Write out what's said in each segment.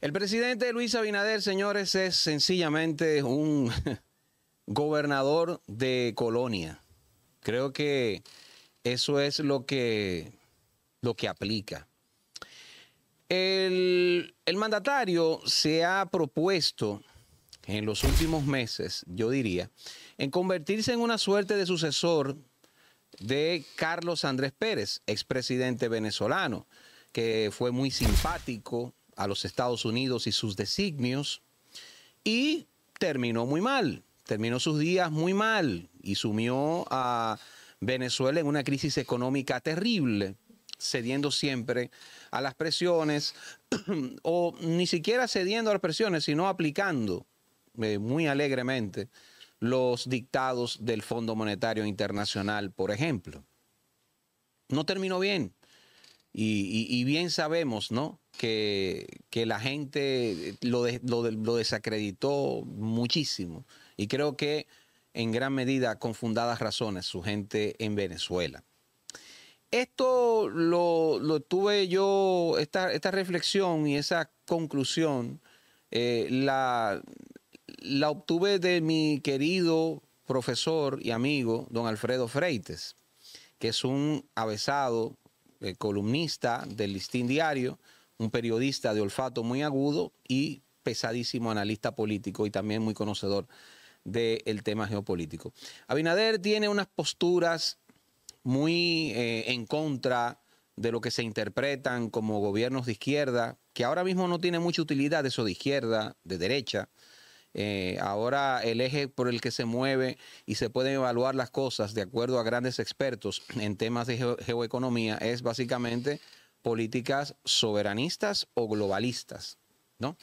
El presidente Luis Abinader, señores, es sencillamente un gobernador de colonia. Creo que eso es lo que, lo que aplica. El, el mandatario se ha propuesto en los últimos meses, yo diría, en convertirse en una suerte de sucesor de Carlos Andrés Pérez, expresidente venezolano, que fue muy simpático, a los Estados Unidos y sus designios y terminó muy mal, terminó sus días muy mal y sumió a Venezuela en una crisis económica terrible, cediendo siempre a las presiones o ni siquiera cediendo a las presiones, sino aplicando eh, muy alegremente los dictados del Fondo Monetario Internacional, por ejemplo. No terminó bien. y bien sabemos, ¿no? que, la gente lo, desacreditó muchísimo. Y creo que en gran medida con fundadas razones su gente en Venezuela. Esto lo, tuve yo, esta, reflexión y esa conclusión eh, la, obtuve de mi querido profesor y amigo, don Alfredo Freites, que es un avesado eh, columnista del Listín Diario, un periodista de olfato muy agudo y pesadísimo analista político y también muy conocedor del tema geopolítico. Abinader tiene unas posturas muy eh, en contra de lo que se interpretan como gobiernos de izquierda, que ahora mismo no tiene mucha utilidad eso de izquierda, de derecha. Eh, ahora el eje por el que se mueve y se pueden evaluar las cosas de acuerdo a grandes expertos en temas de geoeconomía es básicamente políticas soberanistas o globalistas, ¿no?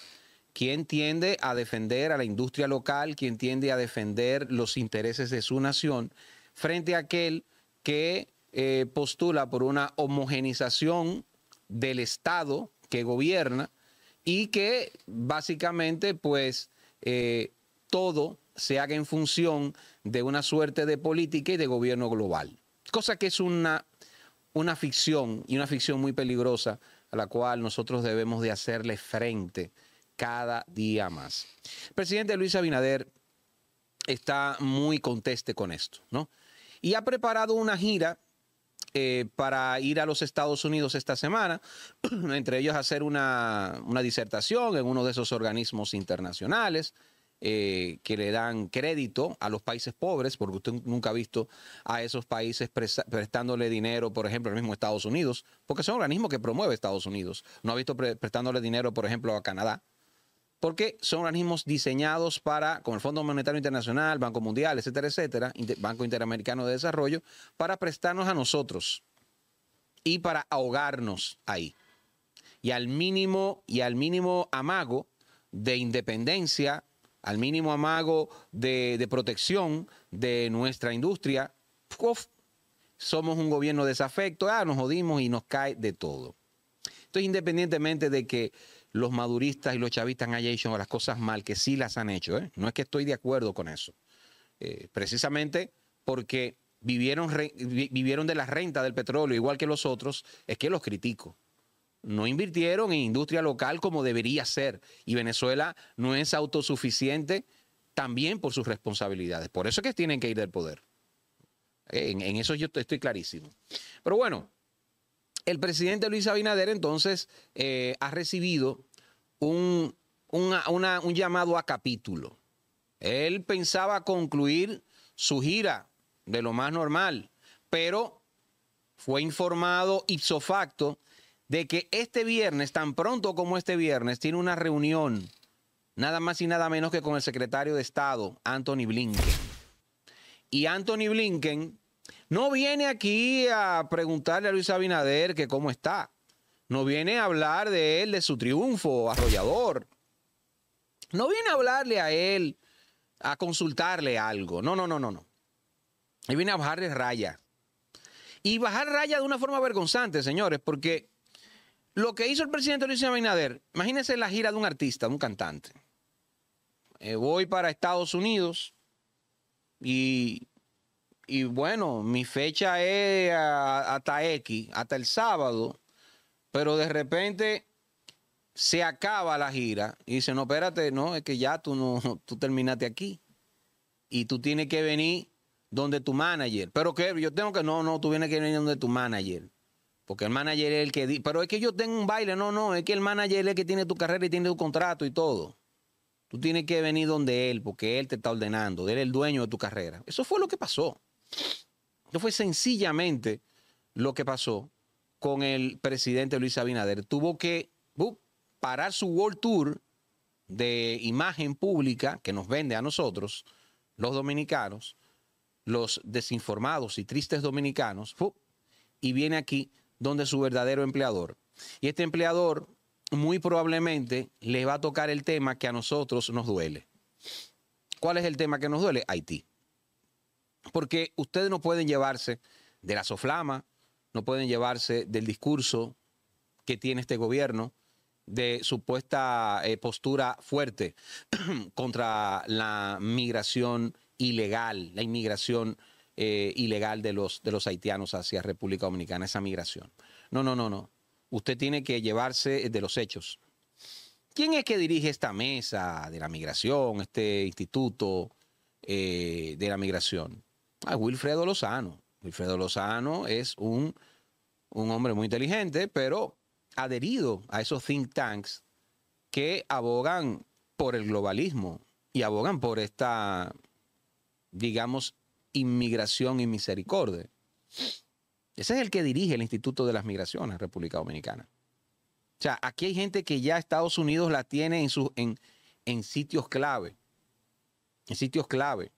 ¿Quién tiende a defender a la industria local? ¿Quién tiende a defender los intereses de su nación frente a aquel que eh, postula por una homogenización del Estado que gobierna y que básicamente pues eh, todo se haga en función de una suerte de política y de gobierno global? Cosa que es una una ficción y una ficción muy peligrosa a la cual nosotros debemos de hacerle frente cada día más. El presidente Luis Abinader está muy conteste con esto, ¿no? Y ha preparado una gira eh, para ir a los Estados Unidos esta semana, entre ellos hacer una, una disertación en uno de esos organismos internacionales. Eh, que le dan crédito a los países pobres, porque usted nunca ha visto a esos países prestándole dinero, por ejemplo, al mismo Estados Unidos, porque son organismos que promueve Estados Unidos. No ha visto prestándole dinero, por ejemplo, a Canadá, porque son organismos diseñados para, como el Fondo Monetario Internacional, Banco Mundial, etcétera, etcétera, Banco Interamericano de Desarrollo, para prestarnos a nosotros y para ahogarnos ahí. Y al mínimo, y al mínimo amago de independencia al mínimo amago de, protección de nuestra industria, somos un gobierno desafecto, ah, nos jodimos y nos cae de todo. Entonces, independientemente de que los maduristas y los chavistas hayan hecho las cosas mal, que sí las han hecho, ¿eh? no es que estoy de acuerdo con eso, eh, precisamente porque vivieron, vivieron de la renta del petróleo igual que los otros, es que los critico no invirtieron en industria local como debería ser. Y Venezuela no es autosuficiente también por sus responsabilidades. Por eso es que tienen que ir del poder. Eh, en, eso yo estoy clarísimo. Pero bueno, el presidente Luis Abinader entonces eh, ha recibido un, un llamado a capítulo. Él pensaba concluir su gira de lo más normal, pero fue informado ipso facto de que este viernes, tan pronto como este viernes, tiene una reunión, nada más y nada menos que con el secretario de Estado, Anthony Blinken. Y Anthony Blinken no viene aquí a preguntarle a Luis Abinader que cómo está. No viene a hablar de él, de su triunfo arrollador. No viene a hablarle a él, a consultarle algo. No, no, no, no, no. Él viene a bajarle raya. Y bajar raya de una forma vergonzante, señores, porque lo que hizo el presidente Luis Abinader, imagínense la gira de un artista, de un cantante. Eh, voy para Estados Unidos y, bueno, mi fecha es hasta X, hasta el sábado, pero de repente se acaba la gira y dice, no, espérate, no, es que ya tú, no, tú terminaste aquí y tú tienes que venir donde tu manager. Pero que yo tengo que, no, no, tú tienes que venir donde tu manager. Porque el manager es el que pero es que yo tengo un baile, no, no, es que el manager es el que tiene tu carrera y tiene tu contrato y todo. Tú tienes que venir donde él, porque él te está ordenando, él es el dueño de tu carrera. Eso fue lo que pasó. Eso fue sencillamente lo que pasó con el presidente Luis Abinader. Tuvo que parar su World Tour de imagen pública que nos vende a nosotros, los dominicanos, los desinformados y tristes dominicanos, y viene aquí donde su verdadero empleador. Y este empleador muy probablemente le va a tocar el tema que a nosotros nos duele. ¿Cuál es el tema que nos duele? Haití. Porque ustedes no pueden llevarse de la soflama, no pueden llevarse del discurso que tiene este gobierno de supuesta eh, postura fuerte contra la migración ilegal, la inmigración eh, ilegal de los, de los haitianos hacia República Dominicana, esa migración. No, no, no, no. Usted tiene que llevarse eh, de los hechos. ¿Quién es que dirige esta mesa de la migración, este instituto eh, de la migración? A ah, Wilfredo Lozano. Wilfredo Lozano es un, un hombre muy inteligente, pero adherido a esos think tanks que abogan por el globalismo y abogan por esta, digamos, Inmigración y Misericordia. Ese es el que dirige el Instituto de las Migraciones, República Dominicana. O sea, aquí hay gente que ya Estados Unidos la tiene en, sus en, en sitios clave, en sitios clave,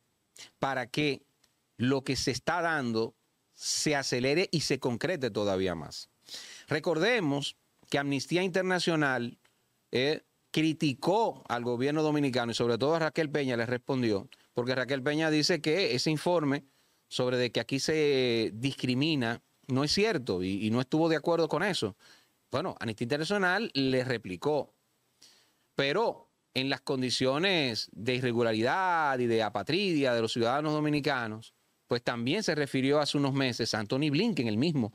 para que lo que se está dando se acelere y se concrete todavía más. Recordemos que Amnistía Internacional eh, criticó al gobierno dominicano y sobre todo a Raquel Peña le respondió porque Raquel Peña dice que ese informe sobre de que aquí se discrimina no es cierto y, no estuvo de acuerdo con eso. Bueno, Anistía Internacional le replicó, pero en las condiciones de irregularidad y de apatridia de los ciudadanos dominicanos, pues también se refirió hace unos meses a Anthony Blinken, el mismo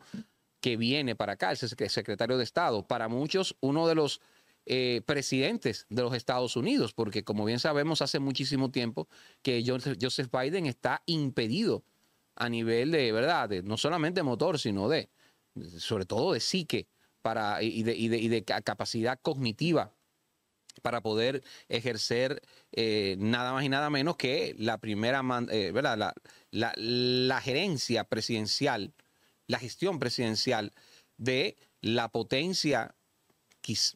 que viene para acá, el secretario de Estado. Para muchos, uno de los eh, presidentes de los Estados Unidos, porque como bien sabemos hace muchísimo tiempo que Joseph Biden está impedido a nivel de, ¿verdad? no solamente motor, sino de, sobre todo de psique para, y, de, capacidad cognitiva para poder ejercer eh, nada más y nada menos que la primera, eh, ¿verdad? la, gerencia presidencial, la gestión presidencial de la potencia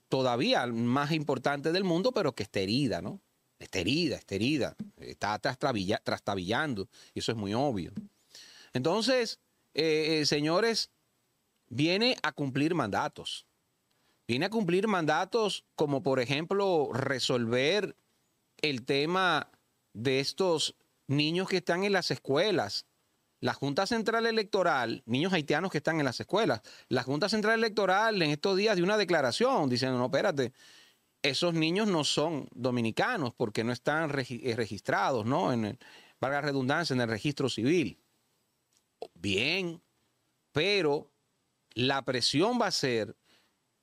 todavía más importante del mundo, pero que está herida, ¿no? Está herida, está herida, está trastabillando, y eso es muy obvio. Entonces, eh, eh, señores, viene a cumplir mandatos. Viene a cumplir mandatos como, por ejemplo, resolver el tema de estos niños que están en las escuelas la Junta Central Electoral, niños haitianos que están en las escuelas, la Junta Central Electoral en estos días dio una declaración diciendo, no, espérate, esos niños no son dominicanos porque no están eh, registrados, ¿no? En valga redundancia, en el registro civil. Bien, pero la presión va a ser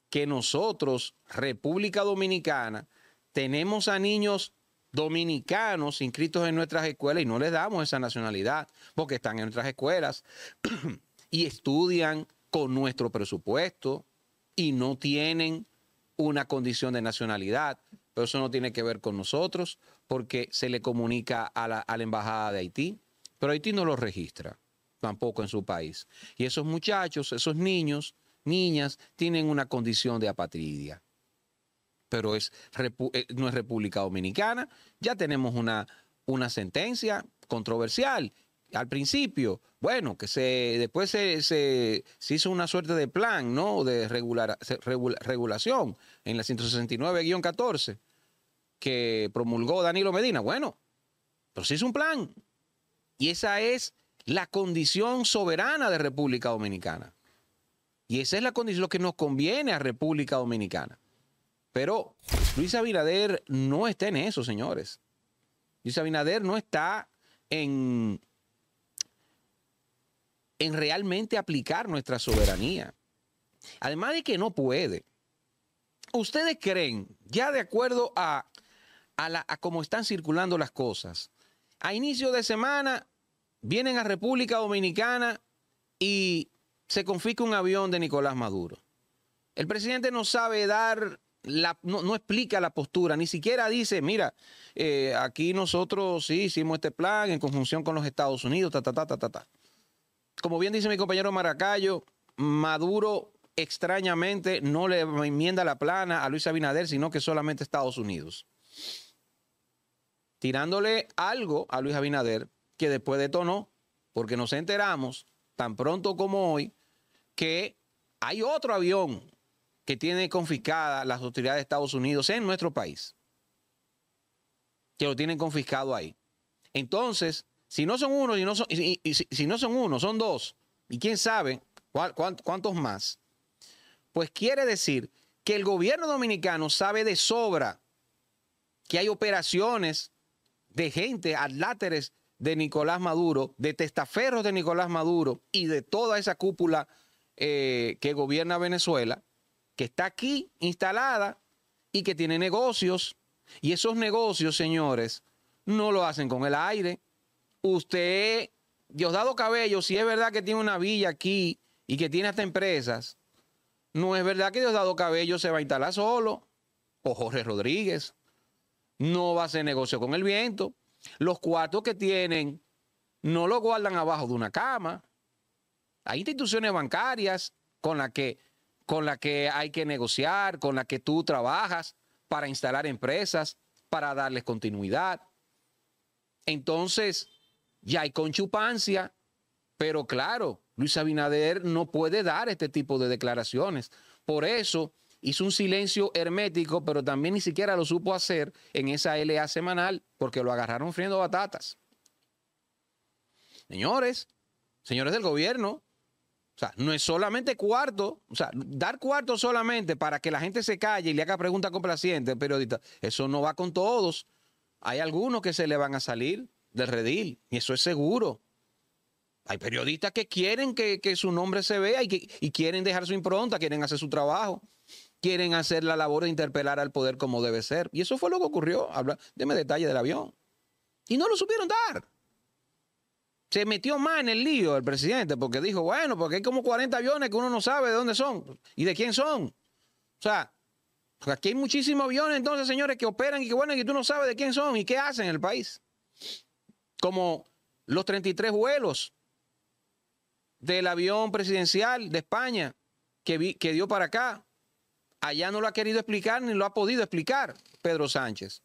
que nosotros, República Dominicana, tenemos a niños dominicanos inscritos en nuestras escuelas y no les damos esa nacionalidad porque están en nuestras escuelas y estudian con nuestro presupuesto y no tienen una condición de nacionalidad. Pero eso no tiene que ver con nosotros porque se le comunica a la, embajada de Haití, pero Haití no los registra tampoco en su país. Y esos muchachos, esos niños, niñas, tienen una condición de apatridia pero es, eh, no es República Dominicana. Ya tenemos una, una sentencia controversial al principio, bueno, que se después se, hizo una suerte de plan, ¿no? De regular, regulación en la 169-14 que promulgó Danilo Medina. Bueno, pero se hizo un plan. Y esa es la condición soberana de República Dominicana. Y esa es la condición lo que nos conviene a República Dominicana. Pero Luis Abinader no está en eso, señores. Luis Abinader no está en, en realmente aplicar nuestra soberanía. Además de que no puede. ¿Ustedes creen, ya de acuerdo a, la, a cómo están circulando las cosas, a inicio de semana vienen a República Dominicana y se confisca un avión de Nicolás Maduro? El presidente no sabe dar no, explica la postura, ni siquiera dice, mira, eh, aquí nosotros sí hicimos este plan en conjunción con los Estados Unidos, ta, ta, ta, ta, ta, Como bien dice mi compañero Maracayo, Maduro extrañamente no le enmienda la plana a Luis Abinader, sino que solamente Estados Unidos. Tirándole algo a Luis Abinader que después detonó, porque nos enteramos tan pronto como hoy que hay otro avión que tiene confiscada las autoridades de Estados Unidos en nuestro país. Que lo tienen confiscado ahí. Entonces, si no son uno, son, y, si, no son uno, son dos, y quién sabe cuántos más, pues quiere decir que el gobierno dominicano sabe de sobra que hay operaciones de gente, adláteres de Nicolás Maduro, de testaferros de Nicolás Maduro y de toda esa cúpula eh, que gobierna Venezuela, que está aquí instalada y que tiene negocios. Y esos negocios, señores, no lo hacen con el aire. Usted, Diosdado Cabello, si es verdad que tiene una villa aquí y que tiene hasta empresas, no es verdad que Diosdado Cabello se va a instalar solo o Jorge Rodríguez. No va a hacer negocio con el viento. Los cuartos que tienen no lo guardan abajo de una cama. Hay instituciones bancarias con las que con la que hay que negociar, con la que tú trabajas para instalar empresas, para darles continuidad. Entonces, ya hay conchupancia, pero claro, Luis Abinader no puede dar este tipo de declaraciones. Por eso hizo un silencio hermético, pero también ni siquiera lo supo hacer en esa LA semanal, porque lo agarraron friendo batatas. Señores, señores del gobierno, o sea, no es solamente cuarto, o sea, dar cuarto solamente para que la gente se calle y le haga preguntas complacientes, periodista, eso no va con todos. Hay algunos que se le van a salir del redil, y eso es seguro. Hay periodistas que quieren que, su nombre se vea y, quieren dejar su impronta, quieren hacer su trabajo, quieren hacer la labor de interpelar al poder como debe ser. Y eso fue lo que ocurrió. Habla, deme detalle del avión. Y no lo supieron dar se metió más en el lío el presidente porque dijo, bueno, porque hay como 40 aviones que uno no sabe de dónde son y de quién son. O sea, pues aquí hay muchísimos aviones entonces, señores, que operan y que bueno, y tú no sabes de quién son y qué hacen en el país. Como los 33 vuelos del avión presidencial de España que, que dio para acá. Allá no lo ha querido explicar ni lo ha podido explicar Pedro Sánchez.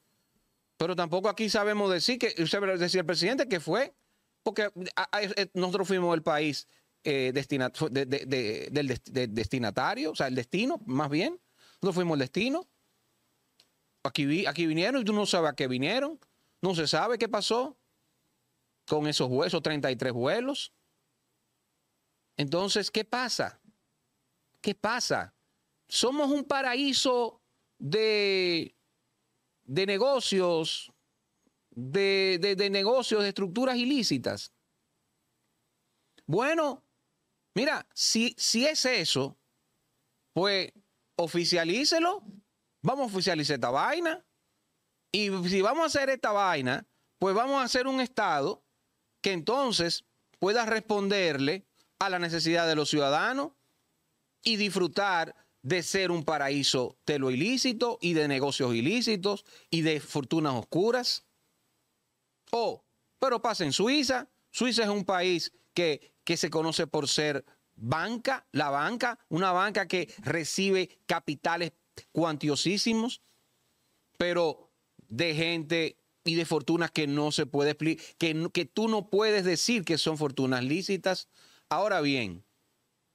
Pero tampoco aquí sabemos decir que decir el presidente que fue porque ah, ah, nosotros fuimos el país eh, del, destinatario, o sea, el destino, más bien. Nosotros fuimos el destino. Aquí, vinieron y tú no sabes a qué vinieron. No se sabe qué pasó con esos huesos, 33 vuelos. Entonces, ¿qué pasa? ¿Qué pasa? Somos un paraíso de, de negocios, de, negocios, de estructuras ilícitas. Bueno, mira, si, si es eso, pues oficialícelo. Vamos a oficializar esta vaina. Y si vamos a hacer esta vaina, pues vamos a hacer un Estado que entonces pueda responderle a la necesidad de los ciudadanos y disfrutar de ser un paraíso de lo ilícito y de negocios ilícitos y de fortunas oscuras. Oh, pero pasa en Suiza. Suiza es un país que, se conoce por ser banca, la banca, una banca que recibe capitales cuantiosísimos, pero de gente y de fortunas que no se puede que tú no puedes decir que son fortunas lícitas. Ahora bien,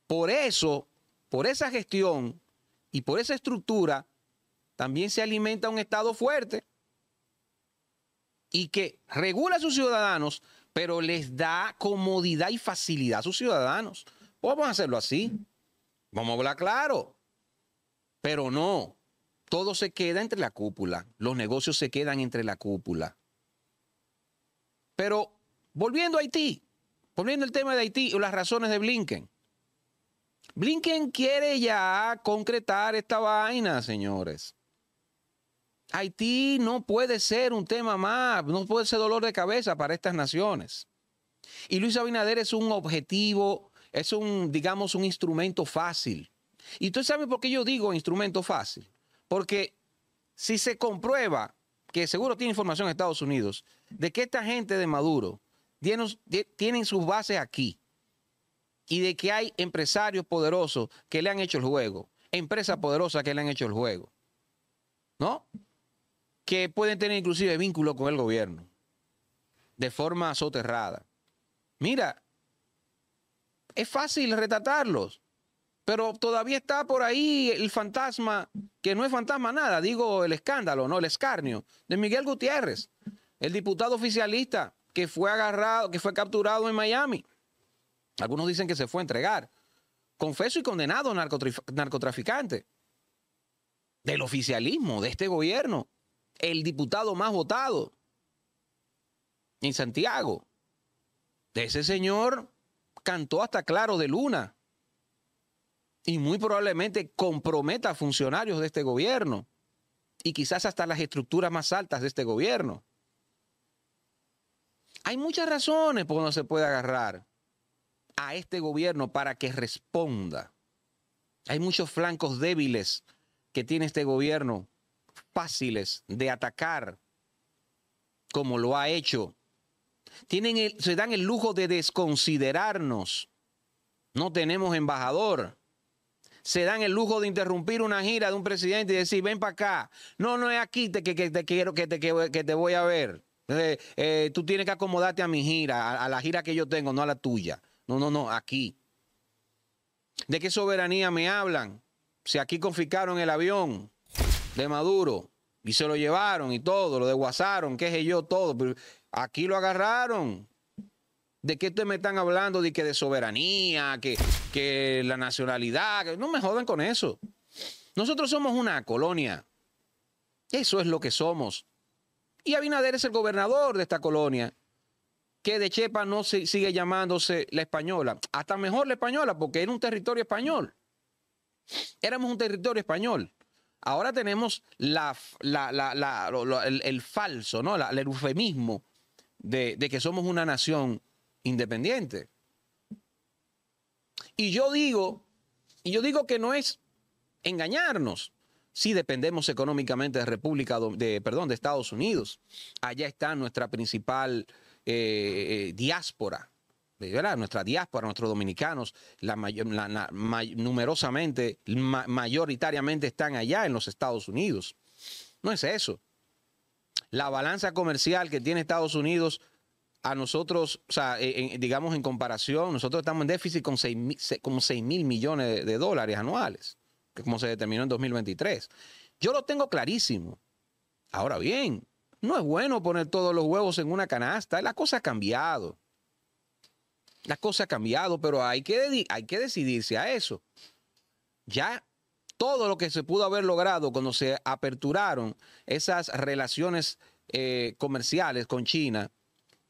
por eso, por esa gestión y por esa estructura, también se alimenta un Estado fuerte y que regula a sus ciudadanos, pero les da comodidad y facilidad a sus ciudadanos. Vamos a hacerlo así. Vamos a hablar claro. Pero no, todo se queda entre la cúpula. Los negocios se quedan entre la cúpula. Pero volviendo a Haití, volviendo al tema de Haití y las razones de Blinken. Blinken quiere ya concretar esta vaina, señores. Haití no puede ser un tema más, no puede ser dolor de cabeza para estas naciones. Y Luis Abinader es un objetivo, es un, digamos, un instrumento fácil. Y tú sabes por qué yo digo instrumento fácil. Porque si se comprueba, que seguro tiene información en Estados Unidos, de que esta gente de Maduro tienen, sus bases aquí y de que hay empresarios poderosos que le han hecho el juego, empresas poderosas que le han hecho el juego. ¿No? que pueden tener inclusive vínculo con el gobierno de forma soterrada. Mira, es fácil retratarlos, pero todavía está por ahí el fantasma, que no es fantasma nada, digo el escándalo, no el escarnio, de Miguel Gutiérrez, el diputado oficialista que fue agarrado, que fue capturado en Miami. Algunos dicen que se fue a entregar. Confeso y condenado narcotraficante del oficialismo, de este gobierno, el diputado más votado en Santiago. Ese señor cantó hasta claro de luna y muy probablemente comprometa a funcionarios de este gobierno y quizás hasta las estructuras más altas de este gobierno. Hay muchas razones por no se puede agarrar a este gobierno para que responda. Hay muchos flancos débiles que tiene este gobierno fáciles de atacar como lo ha hecho. Tienen se dan el lujo de desconsiderarnos. No tenemos embajador. Se dan el lujo de interrumpir una gira de un presidente y decir, ven para acá. No, no es aquí que, te quiero, que te, te voy a ver. Eh, eh, tú tienes que acomodarte a mi gira, a, a, la gira que yo tengo, no a la tuya. No, no, no, aquí. ¿De qué soberanía me hablan? Si aquí confiscaron el avión, de Maduro. Y se lo llevaron y todo, lo desguazaron, qué sé yo, todo. Pero aquí lo agarraron. ¿De qué ustedes me están hablando? De que de soberanía, que, que la nacionalidad. Que... No me jodan con eso. Nosotros somos una colonia. Eso es lo que somos. Y Abinader es el gobernador de esta colonia, que de Chepa no se sigue llamándose la española. Hasta mejor la española, porque era un territorio español. Éramos un territorio español. Ahora tenemos el, falso, ¿no? el eufemismo de, que somos una nación independiente. Y yo digo, y yo digo que no es engañarnos si dependemos económicamente de República, de, perdón, de Estados Unidos. Allá está nuestra principal eh, eh, diáspora este, nuestra diáspora, nuestros dominicanos, numerosamente, mayoritariamente están allá en los Estados Unidos. No es eso. La balanza comercial que tiene Estados Unidos a nosotros, digamos en comparación, nosotros estamos en déficit con 6 mil, millones de, dólares anuales, que como se determinó en 2023. Yo lo tengo clarísimo. Ahora bien, no es bueno poner todos los huevos en una canasta, la cosa ha cambiado. Las cosas han cambiado, pero hay que, hay que decidirse a eso. Ya todo lo que se pudo haber logrado cuando se aperturaron esas relaciones eh, comerciales con China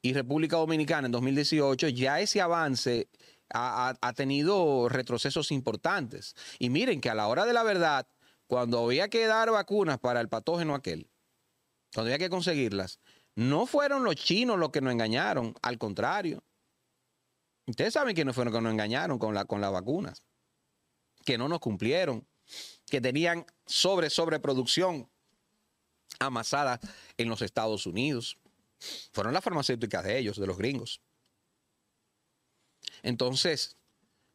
y República Dominicana en 2018, ya ese avance ha, ha, tenido retrocesos importantes. Y miren que a la hora de la verdad, cuando había que dar vacunas para el patógeno aquel, cuando había que conseguirlas, no fueron los chinos los que nos engañaron, al contrario, Ustedes saben que no fueron que nos engañaron con, la, con las vacunas, que no nos cumplieron, que tenían sobre sobreproducción amasada en los Estados Unidos. Fueron las farmacéuticas de ellos, de los gringos. Entonces,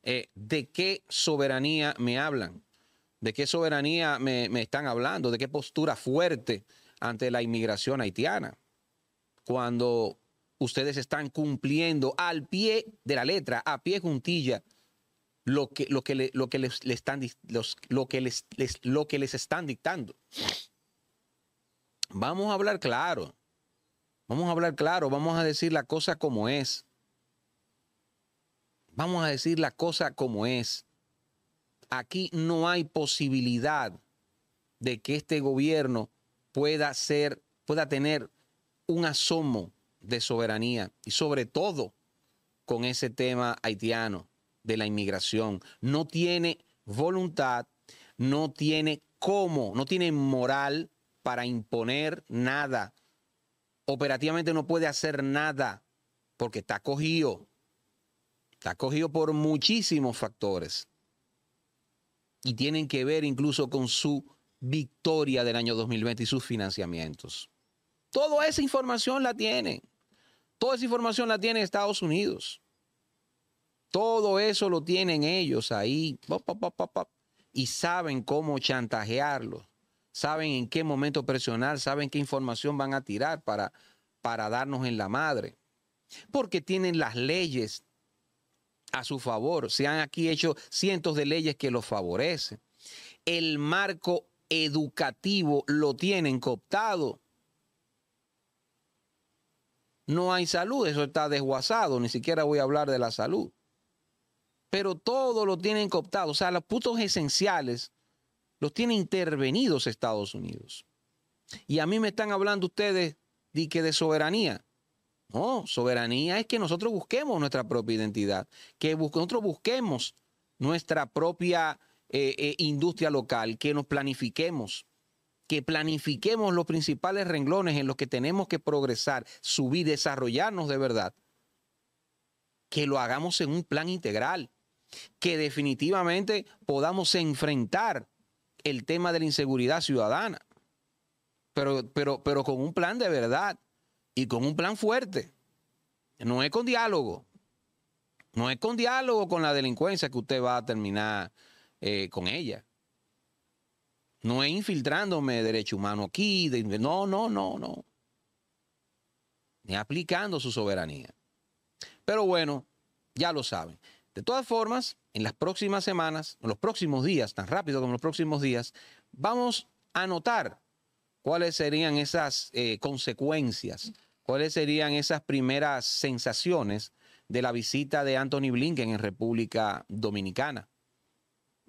eh, ¿de qué soberanía me hablan? ¿De qué soberanía me, me están hablando? ¿De qué postura fuerte ante la inmigración haitiana? Cuando ustedes están cumpliendo al pie de la letra, a pie juntilla, lo que, les, están, les están dictando. Vamos a hablar claro. Vamos a hablar claro, vamos a decir la cosa como es. Vamos a decir la cosa como es. Aquí no hay posibilidad de que este gobierno pueda ser, pueda tener un asomo de soberanía y sobre todo con ese tema haitiano de la inmigración. No tiene voluntad, no tiene cómo, no tiene moral para imponer nada. Operativamente no puede hacer nada porque está cogido. Está cogido por muchísimos factores. Y tienen que ver incluso con su victoria del año 2020 y sus financiamientos. Toda esa información la tiene Toda esa información la tiene Estados Unidos. Todo eso lo tienen ellos ahí. y saben cómo chantajearlo, Saben en qué momento presionar. Saben qué información van a tirar para, para darnos en la madre. Porque tienen las leyes a su favor. Se han aquí hecho cientos de leyes que los favorecen. El marco educativo lo tienen cooptado no hay salud, eso está desguazado, ni siquiera voy a hablar de la salud. Pero todo lo tienen cooptado, o sea, los puntos esenciales los tiene intervenidos Estados Unidos. Y a mí me están hablando ustedes de que de soberanía. No, soberanía es que nosotros busquemos nuestra propia identidad, que nosotros busquemos nuestra propia eh, eh, industria local, que nos planifiquemos, que planifiquemos los principales renglones en los que tenemos que progresar, subir, desarrollarnos de verdad, que lo hagamos en un plan integral, que definitivamente podamos enfrentar el tema de la inseguridad ciudadana, pero, pero, pero con un plan de verdad y con un plan fuerte. No es con diálogo, no es con diálogo con la delincuencia que usted va a terminar eh, con ella. No es infiltrándome derecho humano aquí, no, no, no, no. Ni aplicando su soberanía. Pero bueno, ya lo saben. De todas formas, en las próximas semanas, en los próximos días, tan rápido como los próximos días, vamos a notar cuáles serían esas eh, consecuencias, cuáles serían esas primeras sensaciones de la visita de Anthony Blinken en República Dominicana.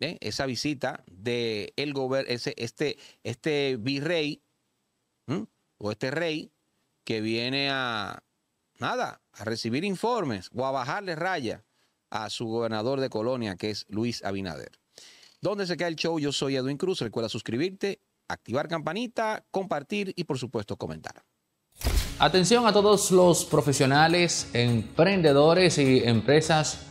¿eh? esa visita de el gober este, este virrey o este rey que viene a, nada, a recibir informes o a bajarle raya a su gobernador de Colonia, que es Luis Abinader. ¿Dónde se queda el show? Yo soy Edwin Cruz. Recuerda suscribirte, activar campanita, compartir y por supuesto comentar. Atención a todos los profesionales, emprendedores y empresas